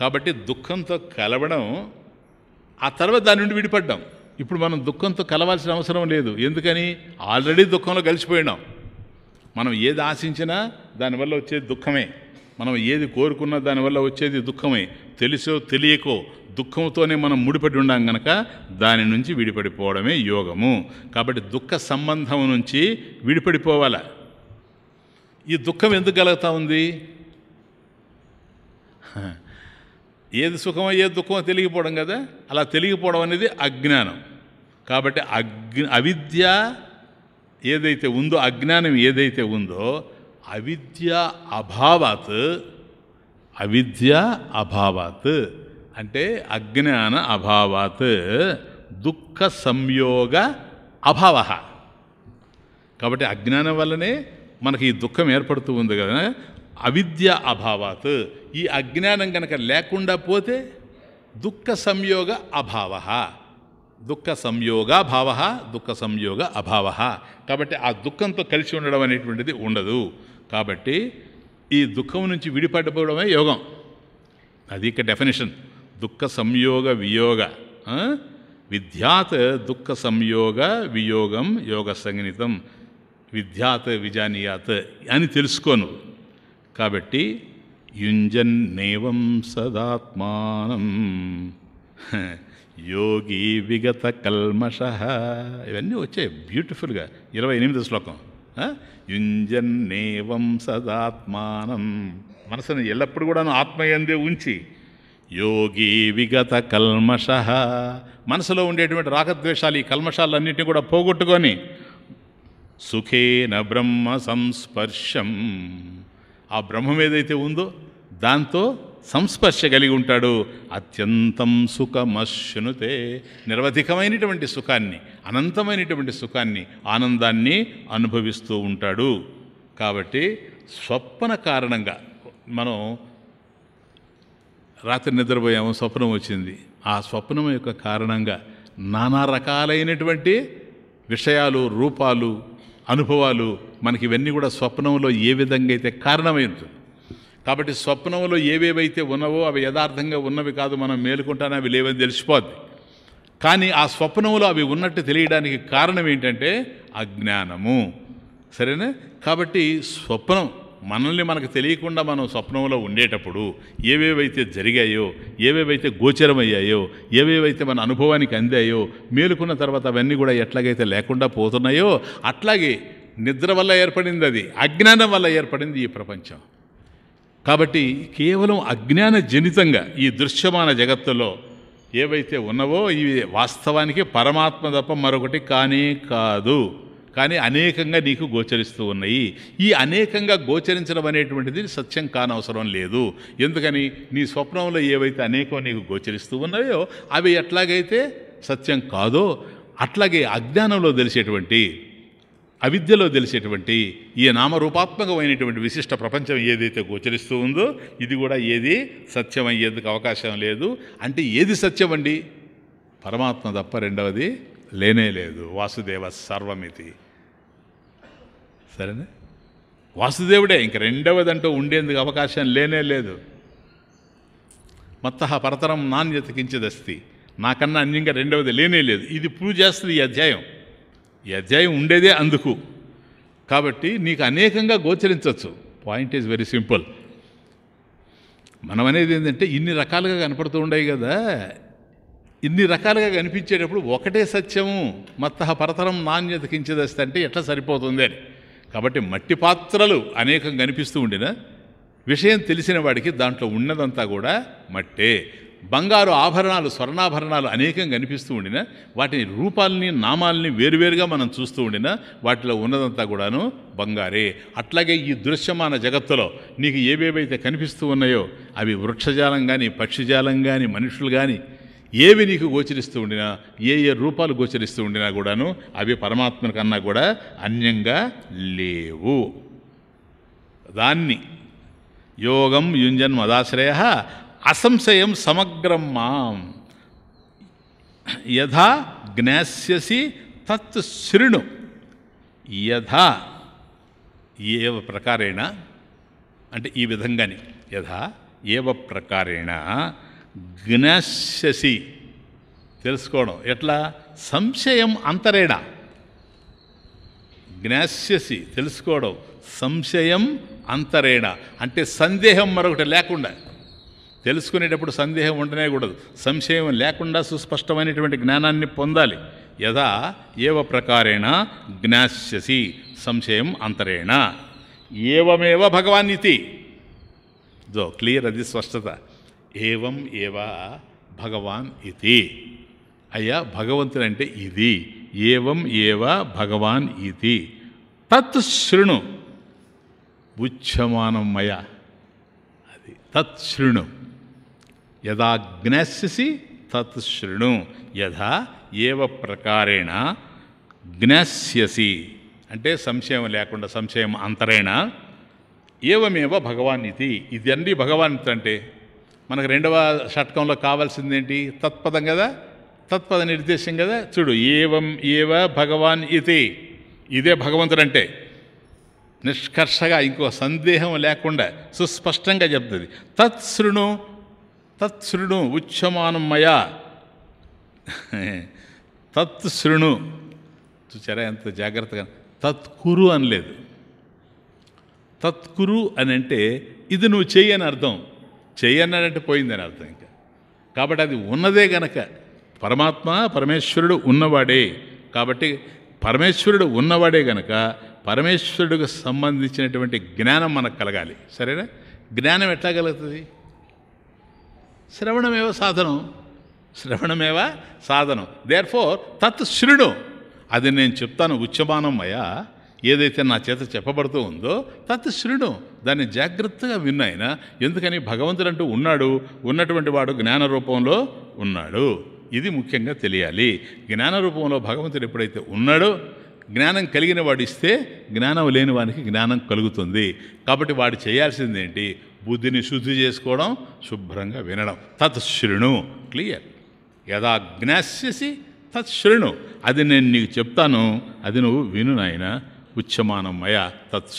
కాబట్టి దుఃఖంతో కలవడం ఆ తర్వాత దాని నుండి విడిపడ్డాం ఇప్పుడు మనం దుఃఖంతో కలవాల్సిన అవసరం లేదు ఎందుకని ఆల్రెడీ దుఃఖంలో కలిసిపోయినాం మనం ఏది ఆశించినా దానివల్ల వచ్చేది దుఃఖమే మనం ఏది కోరుకున్నా దానివల్ల వచ్చేది దుఃఖమే తెలిసో తెలియకో దుఃఖంతోనే మనం ముడిపడి ఉన్నాం గనక దాని నుంచి విడిపడిపోవడమే యోగము కాబట్టి దుఃఖ సంబంధం నుంచి విడిపడిపోవాల ఈ దుఃఖం ఎందుకు కలుగుతూ ఉంది ఏది సుఖమో ఏది దుఃఖమో తెలియకపోవడం కదా అలా తెలియకపోవడం అనేది అజ్ఞానం కాబట్టి అగ్ని అవిద్య ఏదైతే ఉందో అజ్ఞానం ఏదైతే ఉందో అవిద్య అభావాత్ అవిద్య అభావాత్ అంటే అజ్ఞాన అభావాత్ దుఃఖ సంయోగ అభావ కాబట్టి అజ్ఞానం వల్లనే మనకి ఈ దుఃఖం ఏర్పడుతూ ఉంది కదా అవిద్య అభావాత్ ఈ అజ్ఞానం కనుక లేకుండా పోతే దుఃఖ సంయోగ అభావ దుఃఖ సంయోగ భావ దుఃఖ సంయోగ అభావ కాబట్టి ఆ దుఃఖంతో కలిసి ఉండడం అనేటువంటిది ఉండదు కాబట్టి ఈ దుఃఖం నుంచి విడిపడిపోవడమే యోగం అది ఇక డెఫినేషన్ దుఃఖ సంయోగ వియోగ విద్యాత్ దుఃఖ సంయోగ వియోగం యోగ సంగీతం విద్యాత్ విజానీయాత్ అని తెలుసుకోను కాబట్టి యుంజన్నేవం సదాత్మానం యోగి విగత కల్మష ఇవన్నీ వచ్చాయి బ్యూటిఫుల్గా ఇరవై ఎనిమిది శ్లోకం యుంజన్నేవం సదాత్మానం మనసును ఎల్లప్పుడు కూడా ఆత్మయందే ఉంచి యోగి విగత కల్మష మనసులో ఉండేటువంటి రాగద్వేషాలు ఈ కల్మషాలన్నింటినీ కూడా పోగొట్టుకొని సుఖేన బ్రహ్మ సంస్పర్శం ఆ బ్రహ్మం ఏదైతే ఉందో దాంతో సంస్పర్శ కలిగి ఉంటాడు అత్యంతం సుఖమశ్నుతే నిరవధికమైనటువంటి సుఖాన్ని అనంతమైనటువంటి సుఖాన్ని ఆనందాన్ని అనుభవిస్తూ ఉంటాడు కాబట్టి స్వప్న కారణంగా మనం రాత్రి నిద్రపోయాము స్వప్నం వచ్చింది ఆ స్వప్నం యొక్క కారణంగా నానా రకాలైనటువంటి విషయాలు రూపాలు అనుభవాలు మనకి ఇవన్నీ కూడా స్వప్నంలో ఏ విధంగా అయితే కారణమై ఉంటుంది కాబట్టి స్వప్నంలో ఏవేవైతే ఉన్నవో అవి యథార్థంగా ఉన్నవి కాదు మనం మేలుకుంటానే అవి లేవని తెలిసిపోద్ది కానీ ఆ స్వప్నంలో అవి ఉన్నట్టు తెలియడానికి కారణం ఏంటంటే అజ్ఞానము సరేనా కాబట్టి స్వప్నం మనల్ని మనకు తెలియకుండా మనం స్వప్నంలో ఉండేటప్పుడు ఏవేవైతే జరిగాయో ఏవేవైతే గోచరమయ్యాయో ఏవేవైతే మన అనుభవానికి అందాయో మేలుకున్న తర్వాత అవన్నీ కూడా ఎట్లాగైతే లేకుండా పోతున్నాయో అట్లాగే నిద్ర వల్ల ఏర్పడింది అది అజ్ఞానం వల్ల ఏర్పడింది ఈ ప్రపంచం కాబట్టి కేవలం అజ్ఞాన జనితంగా ఈ దృశ్యమాన జగత్తులో ఏవైతే ఉన్నవో ఇవి వాస్తవానికి పరమాత్మ తప్ప మరొకటి కానీ కాదు కానీ అనేకంగా నీకు గోచరిస్తూ ఉన్నాయి ఈ అనేకంగా గోచరించడం అనేటువంటిది సత్యం కానవసరం లేదు ఎందుకని నీ స్వప్నంలో ఏవైతే అనేకం నీకు గోచరిస్తూ ఉన్నాయో అవి ఎట్లాగైతే సత్యం కాదో అట్లాగే అజ్ఞానంలో తెలిసేటువంటి అవిద్యలో తెలిసేటువంటి ఈ నామరూపాత్మకమైనటువంటి విశిష్ట ప్రపంచం ఏదైతే గోచరిస్తూ ఉందో ఇది కూడా ఏది సత్యం అయ్యేందుకు అవకాశం లేదు అంటే ఏది సత్యం అండి పరమాత్మ తప్ప రెండవది లేనే లేదు వాసుదేవ సర్వమితి సరేనా వాసుదేవుడే ఇంక రెండవదంటూ ఉండేందుకు అవకాశం లేనే లేదు మత్త పరతరం నాణ్యత కించదస్తి నాకన్నా అన్యంగా రెండవది లేనే లేదు ఇది ప్రూవ్ చేస్తుంది ఈ అధ్యాయం ఈ అధ్యాయం ఉండేదే అందుకు కాబట్టి నీకు అనేకంగా గోచరించవచ్చు పాయింట్ ఈజ్ వెరీ సింపుల్ మనం అనేది ఏంటంటే ఇన్ని రకాలుగా కనపడుతూ ఉండేవి కదా ఇన్ని రకాలుగా కనిపించేటప్పుడు ఒకటే సత్యము మత్త పరతరం నాణ్యత కించదస్తి అంటే ఎట్లా సరిపోతుంది అని కాబట్టి మట్టి పాత్రలు అనేకం కనిపిస్తూ ఉండిన విషయం తెలిసిన వాడికి దాంట్లో ఉన్నదంతా కూడా మట్టే బంగారు ఆభరణాలు స్వర్ణాభరణాలు అనేకం కనిపిస్తూ ఉండిన వాటిని రూపాలని నామాలని వేరువేరుగా మనం చూస్తూ ఉండిన వాటిలో ఉన్నదంతా కూడాను బంగారే అట్లాగే ఈ దృశ్యమాన జగత్తులో నీకు ఏవేవైతే కనిపిస్తూ ఉన్నాయో అవి వృక్షజాలం కానీ పక్షిజాలం కానీ మనుషులు కానీ ఏవి నీకు గోచరిస్తూ ఉండినా ఏ ఏ రూపాలు గోచరిస్తూ ఉండినా కూడాను అవి పరమాత్మ కన్నా కూడా అన్యంగా లేవు దాన్ని యోగం యుంజన్ మదాశ్రయ అసంశయం సమగ్రం మాం యథా జ్ఞాస్యసి తత్ శృణు యథా ఏ ప్రకారేణ అంటే ఈ విధంగానే యథా ఏవ ప్రకారేణ జ్ఞాశసి తెలుసుకోవడం ఎట్లా సంశయం అంతరేణ జ్ఞాస్యసి తెలుసుకోవడం సంశయం అంతరేణ అంటే సందేహం మరొకటి లేకుండా తెలుసుకునేటప్పుడు సందేహం ఉండనే కూడదు సంశయం లేకుండా సుస్పష్టమైనటువంటి జ్ఞానాన్ని పొందాలి యథా ఏవ ప్రకారేణ జ్ఞాస్యసి సంశయం అంతరేణ ఏవమేవ భగవాన్ ఇది జో క్లియర్ అది స్పష్టత ఏవం ఏవా భగవాన్ ఇది అయ్యా భగవంతుని అంటే ఇది ఏవం ఏవా భగవాన్ ఇది తత్ శృణు ఉచ్యమానం మయ అది తత్ శృణు యథా జ్ఞాస్యసి తత్ శృణు యథా ఏవ ప్రకారేణ జ్ఞాస్యసి అంటే సంశయం లేకుండా సంశయం అంతరేణ ఏవమేవ భగవాన్ ఇది ఇది అన్నీ భగవాన్ అంటే మనకు రెండవ షట్కంలో కావాల్సింది ఏంటి తత్పదం కదా తత్పద నిర్దేశం కదా చూడు ఏవం ఏవ భగవాన్ ఇది ఇదే భగవంతుడు అంటే నిష్కర్షగా ఇంకో సందేహం లేకుండా సుస్పష్టంగా చెప్తుంది తత్సృణు తత్సృణు ఉచ్యమానం తత్సృణు చూచారా ఎంత జాగ్రత్తగా తత్కురు అనలేదు తత్కురు అని అంటే ఇది నువ్వు అని అర్థం చేయన్నాడంటే పోయిందని అర్థం ఇంకా కాబట్టి అది ఉన్నదే గనక పరమాత్మ పరమేశ్వరుడు ఉన్నవాడే కాబట్టి పరమేశ్వరుడు ఉన్నవాడే గనక పరమేశ్వరుడికి సంబంధించినటువంటి జ్ఞానం మనకు కలగాలి సరేనా జ్ఞానం ఎట్లా కలుగుతుంది శ్రవణమేవ సాధనం శ్రవణమేవ సాధనం దేర్ ఫోర్ తత్ శృణు అది నేను చెప్తాను ఉచ్యమానం అయ్యా ఏదైతే నా చేత చెప్పబడుతూ ఉందో తత్ శృణు దాన్ని జాగ్రత్తగా విన్నాయన ఎందుకని భగవంతుడు అంటూ ఉన్నాడు ఉన్నటువంటి వాడు జ్ఞాన రూపంలో ఉన్నాడు ఇది ముఖ్యంగా తెలియాలి జ్ఞాన రూపంలో భగవంతుడు ఎప్పుడైతే ఉన్నాడో జ్ఞానం కలిగిన వాడు ఇస్తే జ్ఞానం లేని వానికి జ్ఞానం కలుగుతుంది కాబట్టి వాడు చేయాల్సిందేంటి బుద్ధిని శుద్ధి చేసుకోవడం శుభ్రంగా వినడం తత్ క్లియర్ యదా జ్ఞాస్యసి తత్ అది నేను నీకు చెప్తాను అది నువ్వు విను నాయన ఉచ్యమానం మయ తత్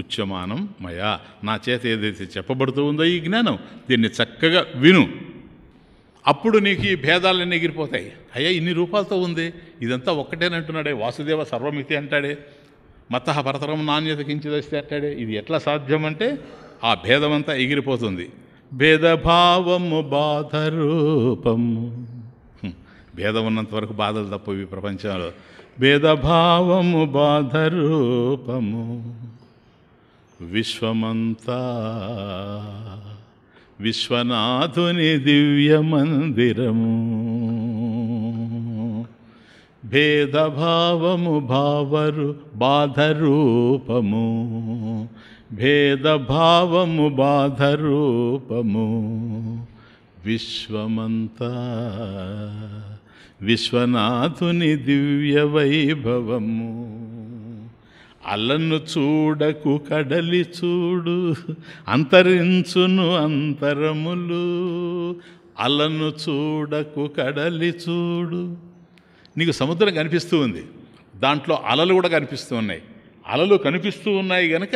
ఉచ్యమానం మయా నా చేత ఏదైతే చెప్పబడుతూ ఉందో ఈ జ్ఞానం దీన్ని చక్కగా విను అప్పుడు నీకు ఈ భేదాలన్నీ ఎగిరిపోతాయి అయ్యా ఇన్ని రూపాలతో ఉంది ఇదంతా ఒక్కటేనంటున్నాడే వాసుదేవ సర్వమితి అంటాడే మత భరతరం నాణ్యత కించిదస్తే అంటాడే ఇది ఎట్లా సాధ్యం అంటే ఆ భేదమంతా ఎగిరిపోతుంది భేదభావము బాధరూపము భేదం ఉన్నంత వరకు బాధలు తప్పు ఇవి ప్రపంచంలో భేదభావము బాధరూపము విశ్వమంతా విశ్వనాథుని దివ్య మందిరము భేదభావము భావరు బాధరూపము భేదభావము బాధరూపము విశ్వమంతా విశ్వనాథుని దివ్య వైభవము అల్లను చూడకు కడలి చూడు అంతరించును అంతరములు అల్లను చూడకు కడలి చూడు నీకు సముద్రం కనిపిస్తూ ఉంది దాంట్లో అలలు కూడా కనిపిస్తూ ఉన్నాయి అలలు కనిపిస్తూ ఉన్నాయి కనుక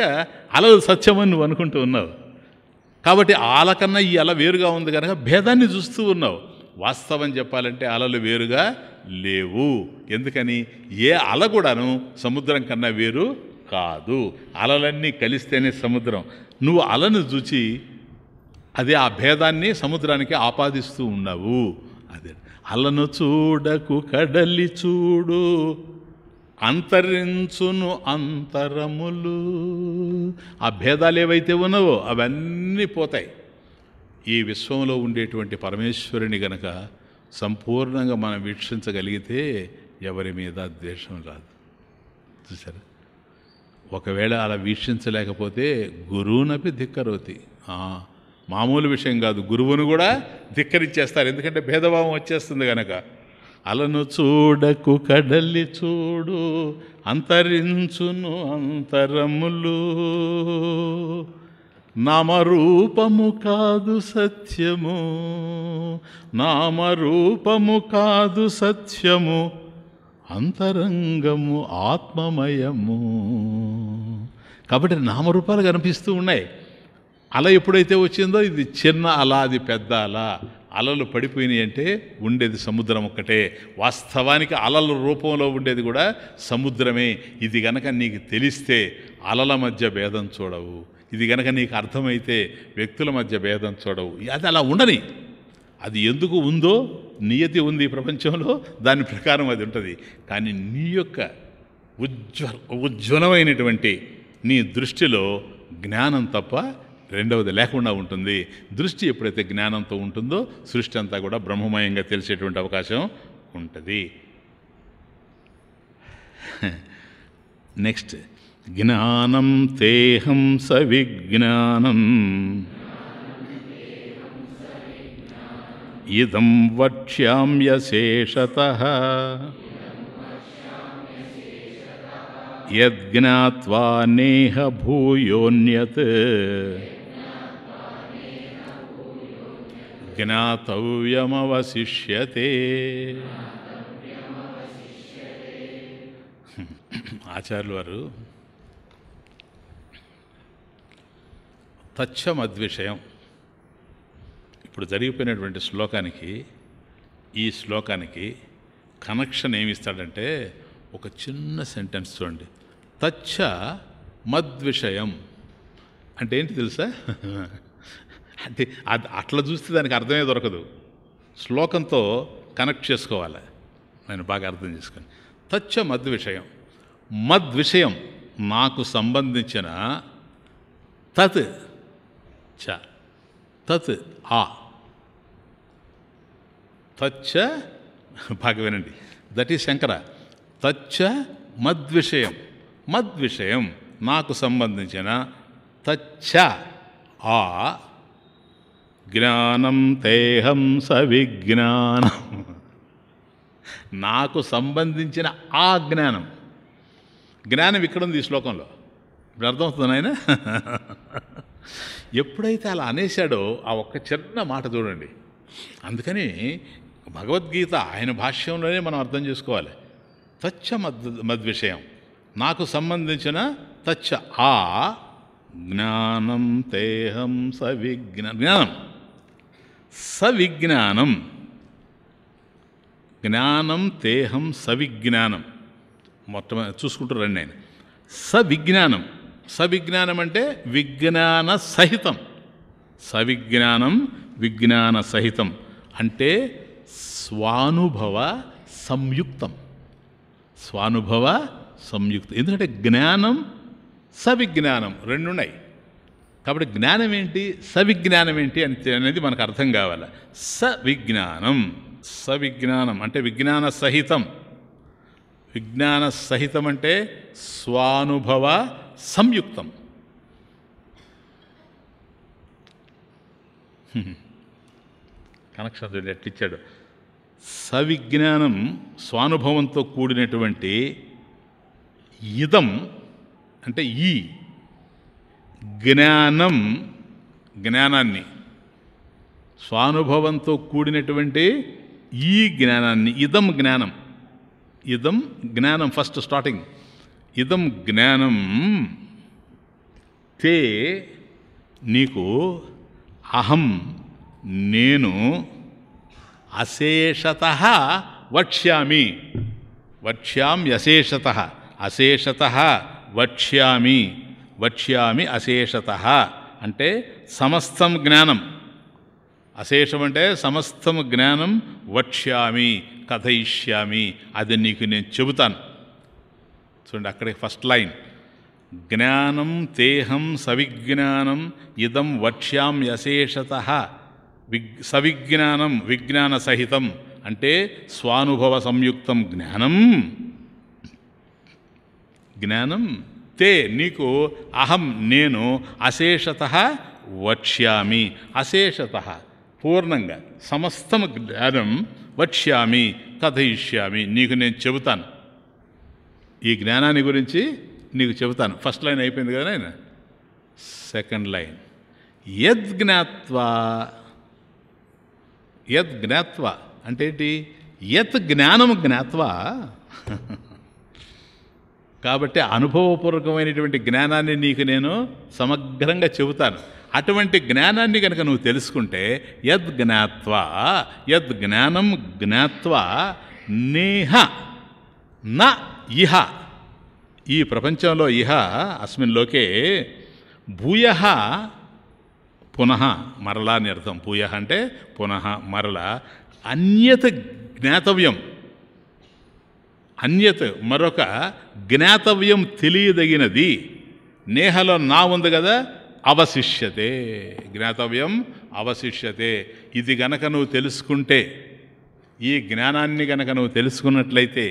అలలు సత్యమని నువ్వు అనుకుంటూ ఉన్నావు కాబట్టి అల కన్నా ఈ అల వేరుగా ఉంది కనుక భేదాన్ని చూస్తూ ఉన్నావు వాస్తవం చెప్పాలంటే అలలు వేరుగా లేవు ఎందుకని ఏ అల కూడాను సముద్రం కన్నా వేరు కాదు అలలన్నీ కలిస్తేనే సముద్రం నువ్వు అలను చూచి అది ఆ భేదాన్ని సముద్రానికి ఆపాదిస్తూ ఉన్నావు అదే అలను చూడకు కడలి చూడు అంతరించును అంతరములు ఆ భేదాలు ఏవైతే ఉన్నావో అవన్నీ పోతాయి ఈ విశ్వంలో ఉండేటువంటి పరమేశ్వరుని గనక సంపూర్ణంగా మనం వీక్షించగలిగితే ఎవరి మీద ద్వేషం రాదు చూసారా ఒకవేళ అలా వీక్షించలేకపోతే గురువునపి ధిక్కరవుతాయి మామూలు విషయం కాదు గురువును కూడా ధిక్కరిచ్చేస్తారు ఎందుకంటే భేదభావం వచ్చేస్తుంది కనుక అలను చూడకు కడలి చూడు అంతరించును అంతరములు నామరూపము కాదు సత్యము నామరూపము కాదు సత్యము అంతరంగము ఆత్మమయము కాబట్టి నామరూపాలు కనిపిస్తూ ఉన్నాయి అల ఎప్పుడైతే వచ్చిందో ఇది చిన్న అల అది పెద్ద అల అలలు పడిపోయినాయి అంటే ఉండేది సముద్రం ఒక్కటే వాస్తవానికి అలల రూపంలో ఉండేది కూడా సముద్రమే ఇది గనక నీకు తెలిస్తే అలల మధ్య భేదం చూడవు ఇది గనక నీకు అర్థమైతే వ్యక్తుల మధ్య భేదం చూడవు అది అలా ఉండని అది ఎందుకు ఉందో నియతి ఉంది ప్రపంచంలో దాని ప్రకారం అది ఉంటుంది కానీ నీ యొక్క ఉజ్వల ఉజ్వలమైనటువంటి నీ దృష్టిలో జ్ఞానం తప్ప రెండవది లేకుండా ఉంటుంది దృష్టి ఎప్పుడైతే జ్ఞానంతో ఉంటుందో సృష్టి అంతా కూడా బ్రహ్మమయంగా తెలిసేటువంటి అవకాశం ఉంటుంది నెక్స్ట్ ज्ञानं तेऽहं स विज्ञानम् इदं वक्ष्याम्यशेषतः यशेषतः नेह भूयोऽन्यत् ज्ञातव्यमवशिष्यते आचर्वरु తచ్చ ఇప్పుడు జరిగిపోయినటువంటి శ్లోకానికి ఈ శ్లోకానికి కనెక్షన్ ఏమిస్తాడంటే ఒక చిన్న సెంటెన్స్ చూడండి తచ్చ మద్విషయం అంటే ఏంటి తెలుసా అంటే అది అట్లా చూస్తే దానికి అర్థమే దొరకదు శ్లోకంతో కనెక్ట్ చేసుకోవాలి నేను బాగా అర్థం చేసుకుని తచ్చ మద్విషయం మద్విషయం నాకు సంబంధించిన తత్ చ తత్ ఆ తచ్చ బాగా వినండి దట్ ఈస్ శంకర తచ్చ మద్విషయం మద్విషయం నాకు సంబంధించిన తచ్చ ఆ జ్ఞానం తేహం సవిజ్ఞానం నాకు సంబంధించిన ఆ జ్ఞానం జ్ఞానం ఇక్కడ ఉంది ఈ శ్లోకంలో ఇప్పుడు అర్థమవుతుంది ఆయన ఎప్పుడైతే అలా అనేశాడో ఆ ఒక్క చిన్న మాట చూడండి అందుకని భగవద్గీత ఆయన భాష్యంలోనే మనం అర్థం చేసుకోవాలి తచ్చ మద్ మద్విషయం నాకు సంబంధించిన తచ్చ ఆ జ్ఞానం తేహం సవిజ్ఞ జ్ఞానం సవిజ్ఞానం జ్ఞానం తేహం సవిజ్ఞానం మొట్టమొదటి చూసుకుంటారండి ఆయన సవిజ్ఞానం సవిజ్ఞానం అంటే విజ్ఞాన సహితం సవిజ్ఞానం విజ్ఞాన సహితం అంటే స్వానుభవ సంయుక్తం స్వానుభవ సంయుక్తం ఎందుకంటే జ్ఞానం సవిజ్ఞానం రెండున్నాయి కాబట్టి జ్ఞానం ఏంటి సవిజ్ఞానం ఏంటి అని అనేది మనకు అర్థం కావాలి సవిజ్ఞానం సవిజ్ఞానం అంటే విజ్ఞాన సహితం విజ్ఞాన సహితం అంటే స్వానుభవ సంయుక్తం కనెక్షన్ ఎట్టిచ్చాడు సవిజ్ఞానం స్వానుభవంతో కూడినటువంటి ఇదం అంటే ఈ జ్ఞానం జ్ఞానాన్ని స్వానుభవంతో కూడినటువంటి ఈ జ్ఞానాన్ని ఇదం జ్ఞానం ఇదం జ్ఞానం ఫస్ట్ స్టార్టింగ్ ఇదం జ్ఞానం తే నీకు అహం నేను అశేషత వక్ష్యామి వక్ష్యామ్యశేషత అశేషత వక్ష్యామి వక్ష్యామి అశేషత అంటే సమస్తం జ్ఞానం అశేషం అంటే సమస్తం జ్ఞానం వక్ష్యామి కథయిష్యామి అది నీకు నేను చెబుతాను చూడండి అక్కడికి ఫస్ట్ లైన్ జ్ఞానం తేహం సవిజ్ఞానం ఇదం వక్ష్యాం యశేషత విగ్ సవిజ్ఞానం విజ్ఞాన సహితం అంటే స్వానుభవ సంయుక్తం జ్ఞానం జ్ఞానం తే నీకు అహం నేను అశేషత వక్ష్యామి అశేషత పూర్ణంగా సమస్తం జ్ఞానం వక్ష్యామి కథయిష్యామి నీకు నేను చెబుతాను ఈ జ్ఞానాన్ని గురించి నీకు చెబుతాను ఫస్ట్ లైన్ అయిపోయింది కదా నేను సెకండ్ లైన్ యద్జ్ఞాత్వా యద్ జ్ఞాత్వ అంటే ఏంటి యత్ జ్ఞానం జ్ఞాత్వ కాబట్టి అనుభవపూర్వకమైనటువంటి జ్ఞానాన్ని నీకు నేను సమగ్రంగా చెబుతాను అటువంటి జ్ఞానాన్ని కనుక నువ్వు తెలుసుకుంటే యద్ జ్ఞాత్వ యద్ జ్ఞానం జ్ఞాత్వ నేహ నా ఇహ ఈ ప్రపంచంలో ఇహ అస్మిన్ లోకే భూయ పునః మరలా అని అర్థం భూయ అంటే పునః మరల అన్యత్ జ్ఞాతవ్యం అన్యత్ మరొక జ్ఞాతవ్యం తెలియదగినది నేహలో నా ఉంది కదా అవశిష్యతే జ్ఞాతవ్యం అవశిష్యతే ఇది గనక నువ్వు తెలుసుకుంటే ఈ జ్ఞానాన్ని గనక నువ్వు తెలుసుకున్నట్లయితే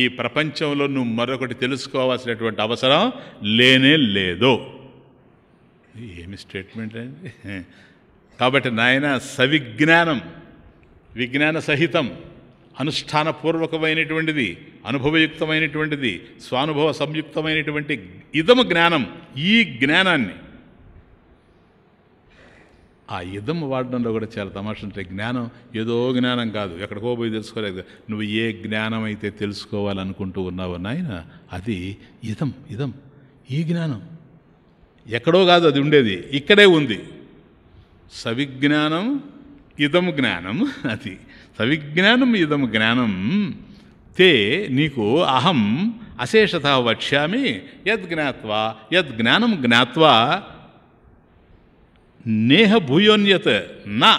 ఈ ప్రపంచంలో నువ్వు మరొకటి తెలుసుకోవాల్సినటువంటి అవసరం లేనే లేదు ఏమి స్టేట్మెంట్ అండి కాబట్టి నాయన సవిజ్ఞానం విజ్ఞాన సహితం అనుష్ఠానపూర్వకమైనటువంటిది అనుభవయుక్తమైనటువంటిది స్వానుభవ సంయుక్తమైనటువంటి ఇదము జ్ఞానం ఈ జ్ఞానాన్ని ఆ యుద్ధం వాడడంలో కూడా చాలా తమాష ఉంటాయి జ్ఞానం ఏదో జ్ఞానం కాదు ఎక్కడికో పోయి తెలుసుకోలేదు నువ్వు ఏ జ్ఞానం అయితే తెలుసుకోవాలనుకుంటూ ఉన్నావు నాయన అది ఇదం ఇదం ఈ జ్ఞానం ఎక్కడో కాదు అది ఉండేది ఇక్కడే ఉంది సవిజ్ఞానం ఇదం జ్ఞానం అది సవిజ్ఞానం ఇదం జ్ఞానం తే నీకు అహం అశేషత వక్ష్యామి యద్ యద్జ్ఞానం జ్ఞావా నేహ భూయోన్యత్ నా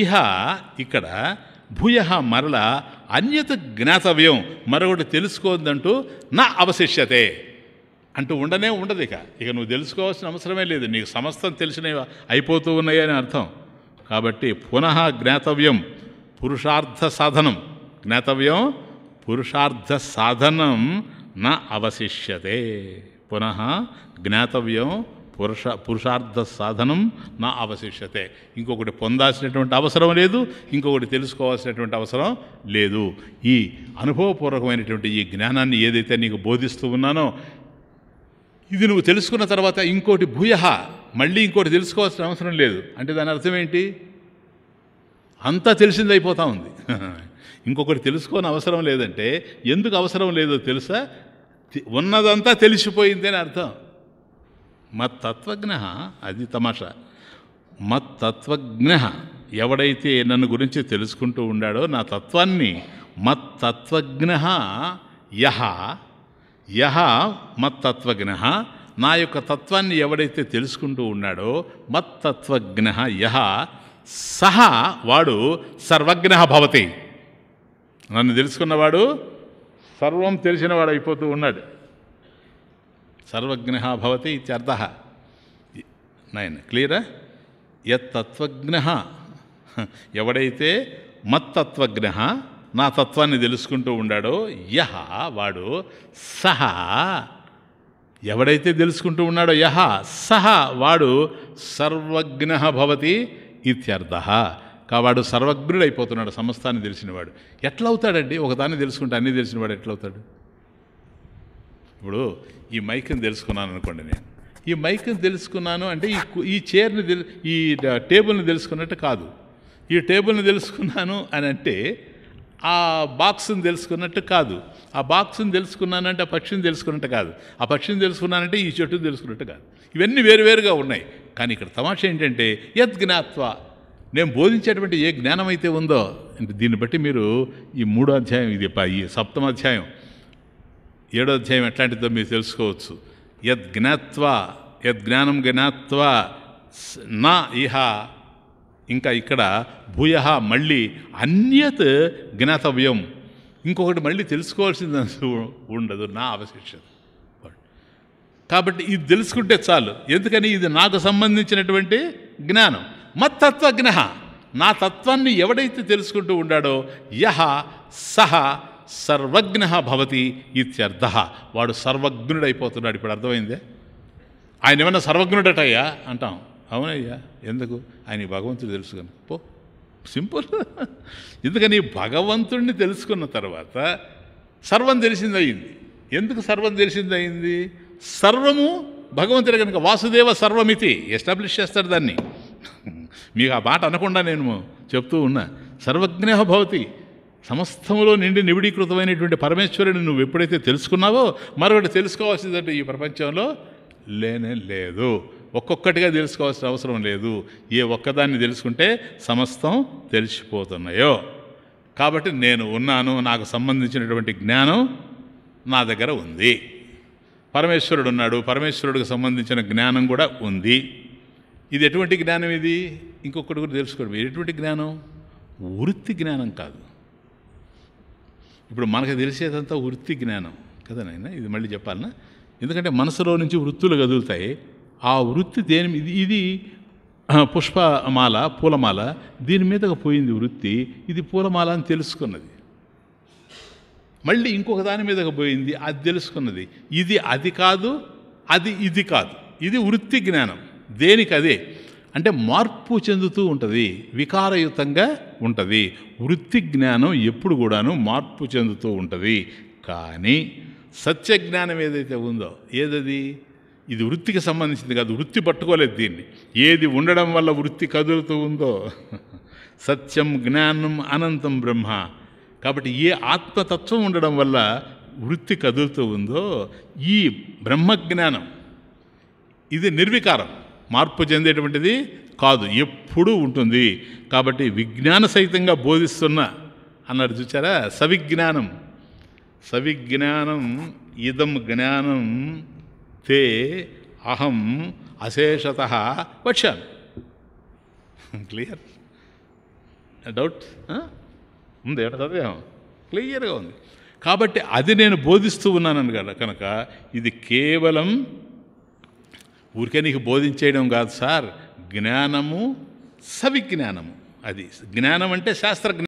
ఇహ ఇక్కడ భూయ మరల అన్యత జ్ఞాతవ్యం మరొకటి తెలుసుకోదంటూ నా అవశిష్యతే అంటూ ఉండనే ఉండదు ఇక ఇక నువ్వు తెలుసుకోవాల్సిన అవసరమే లేదు నీకు సమస్తం తెలిసినవి అయిపోతూ ఉన్నాయి అని అర్థం కాబట్టి పునః జ్ఞాతవ్యం పురుషార్థ సాధనం జ్ఞాతవ్యం పురుషార్థ సాధనం నా అవశిష్యతే పునః జ్ఞాతవ్యం పురుష పురుషార్థ సాధనం నా అవశిష్యతే ఇంకొకటి పొందాల్సినటువంటి అవసరం లేదు ఇంకొకటి తెలుసుకోవాల్సినటువంటి అవసరం లేదు ఈ అనుభవపూర్వకమైనటువంటి ఈ జ్ఞానాన్ని ఏదైతే నీకు బోధిస్తూ ఉన్నానో ఇది నువ్వు తెలుసుకున్న తర్వాత ఇంకోటి భూయ మళ్ళీ ఇంకోటి తెలుసుకోవాల్సిన అవసరం లేదు అంటే దాని అర్థం ఏంటి అంతా తెలిసిందైపోతూ ఉంది ఇంకొకటి తెలుసుకోని అవసరం లేదంటే ఎందుకు అవసరం లేదో తెలుసా ఉన్నదంతా తెలిసిపోయింది అని అర్థం మత్తత్వజ్ఞ అది తమాషా మత్తత్వజ్ఞ ఎవడైతే నన్ను గురించి తెలుసుకుంటూ ఉండాడో నా తత్వాన్ని మత్తత్వజ్ఞ యహ యహ మత్తత్వజ్ఞ నా యొక్క తత్వాన్ని ఎవడైతే తెలుసుకుంటూ ఉన్నాడో మత్తత్వజ్ఞ యహ సహ వాడు సర్వజ్ఞ భవతి నన్ను తెలుసుకున్నవాడు సర్వం తెలిసినవాడు అయిపోతూ ఉన్నాడు సర్వజ్ఞ భవతి ఇత్యర్థ నైన్ క్లియరా యత్తత్వజ్ఞ ఎవడైతే మత్తత్వజ్ఞ నా తత్వాన్ని తెలుసుకుంటూ ఉండాడో యహ వాడు సహ ఎవడైతే తెలుసుకుంటూ ఉన్నాడో యహ సహ వాడు సర్వజ్ఞ భవతి ఇత్యర్థ కావాడు సర్వజ్ఞుడైపోతున్నాడు సమస్తాన్ని తెలిసినవాడు ఎట్లవుతాడండి ఒకదాన్ని తెలుసుకుంటే అన్నీ తెలిసినవాడు ఎట్లవుతాడు ఇప్పుడు ఈ మైక్ని తెలుసుకున్నాను అనుకోండి నేను ఈ మైక్ని తెలుసుకున్నాను అంటే ఈ ఈ చైర్ని తెలు ఈ టేబుల్ని తెలుసుకున్నట్టు కాదు ఈ టేబుల్ని తెలుసుకున్నాను అని అంటే ఆ బాక్స్ని తెలుసుకున్నట్టు కాదు ఆ బాక్స్ని తెలుసుకున్నానంటే ఆ పక్షిని తెలుసుకున్నట్టు కాదు ఆ పక్షిని తెలుసుకున్నానంటే ఈ చెట్టుని తెలుసుకున్నట్టు కాదు ఇవన్నీ వేరువేరుగా ఉన్నాయి కానీ ఇక్కడ తమాషా ఏంటంటే యద్ జ్ఞాత్వ నేను బోధించేటువంటి ఏ జ్ఞానం అయితే ఉందో అంటే దీన్ని బట్టి మీరు ఈ మూడో అధ్యాయం ఇది ఈ సప్తమ అధ్యాయం ఏడో అధ్యాయం ఎట్లాంటిదో మీరు తెలుసుకోవచ్చు యద్ జ్ఞాత్వా యద్ జ్ఞానం జ్ఞాత్వా నా ఇహ ఇంకా ఇక్కడ భూయ మళ్ళీ అన్యత్ జ్ఞాతవ్యం ఇంకొకటి మళ్ళీ తెలుసుకోవాల్సింది ఉండదు నా అవశేషం కాబట్టి ఇది తెలుసుకుంటే చాలు ఎందుకని ఇది నాకు సంబంధించినటువంటి జ్ఞానం మత్తత్వజ్ఞ నా తత్వాన్ని ఎవడైతే తెలుసుకుంటూ ఉండాడో యహ సహ సర్వజ్ఞ భవతి ఇత్యర్థ వాడు సర్వజ్ఞుడైపోతున్నాడు ఇప్పుడు అర్థమైందే ఆయన ఏమన్నా సర్వజ్ఞుడటయ్యా అంటాం అవునయ్యా ఎందుకు ఆయన భగవంతుడు తెలుసు కనుక పో సింపుల్ ఎందుకని భగవంతుడిని తెలుసుకున్న తర్వాత సర్వం తెలిసిందయింది ఎందుకు సర్వం తెలిసిందయింది సర్వము భగవంతుడు కనుక వాసుదేవ సర్వమితి ఎస్టాబ్లిష్ చేస్తాడు దాన్ని మీకు ఆ మాట అనకుండా నేను చెప్తూ ఉన్నా సర్వజ్ఞ భవతి సమస్తంలో నిండి నిబిడీకృతమైనటువంటి పరమేశ్వరుని నువ్వు ఎప్పుడైతే తెలుసుకున్నావో మరొకటి తెలుసుకోవాల్సిందంటే ఈ ప్రపంచంలో లేనే లేదు ఒక్కొక్కటిగా తెలుసుకోవాల్సిన అవసరం లేదు ఏ ఒక్కదాన్ని తెలుసుకుంటే సమస్తం తెలిసిపోతున్నాయో కాబట్టి నేను ఉన్నాను నాకు సంబంధించినటువంటి జ్ఞానం నా దగ్గర ఉంది పరమేశ్వరుడు ఉన్నాడు పరమేశ్వరుడికి సంబంధించిన జ్ఞానం కూడా ఉంది ఇది ఎటువంటి జ్ఞానం ఇది ఇంకొకటి కూడా తెలుసుకోవడం ఎటువంటి జ్ఞానం వృత్తి జ్ఞానం కాదు ఇప్పుడు మనకు తెలిసేదంతా వృత్తి జ్ఞానం కదా నాయన ఇది మళ్ళీ చెప్పాలన్నా ఎందుకంటే మనసులో నుంచి వృత్తులు కదులుతాయి ఆ వృత్తి దేని ఇది ఇది పుష్పమాల పూలమాల దీని మీదకు పోయింది వృత్తి ఇది పూలమాల అని తెలుసుకున్నది మళ్ళీ ఇంకొక దాని మీదకు పోయింది అది తెలుసుకున్నది ఇది అది కాదు అది ఇది కాదు ఇది వృత్తి జ్ఞానం దేనికి అదే అంటే మార్పు చెందుతూ ఉంటుంది వికారయుతంగా ఉంటుంది వృత్తి జ్ఞానం ఎప్పుడు కూడాను మార్పు చెందుతూ ఉంటుంది కానీ సత్య జ్ఞానం ఏదైతే ఉందో ఏదది ఇది వృత్తికి సంబంధించింది కాదు వృత్తి పట్టుకోలేదు దీన్ని ఏది ఉండడం వల్ల వృత్తి కదులుతూ ఉందో సత్యం జ్ఞానం అనంతం బ్రహ్మ కాబట్టి ఏ ఆత్మతత్వం ఉండడం వల్ల వృత్తి కదులుతూ ఉందో ఈ బ్రహ్మజ్ఞానం ఇది నిర్వికారం మార్పు చెందేటువంటిది కాదు ఎప్పుడూ ఉంటుంది కాబట్టి విజ్ఞాన సహితంగా బోధిస్తున్న అన్నారు చూచారా సవిజ్ఞానం సవిజ్ఞానం ఇదం జ్ఞానం తే అహం అశేషత వచ్చాను క్లియర్ డౌట్ ఉంది ఏమన్నా క్లియర్గా ఉంది కాబట్టి అది నేను బోధిస్తూ ఉన్నాను కనుక ఇది కేవలం ఊరికే నీకు బోధించేయడం కాదు సార్ జ్ఞానము సవిజ్ఞానము అది జ్ఞానం అంటే శాస్త్ర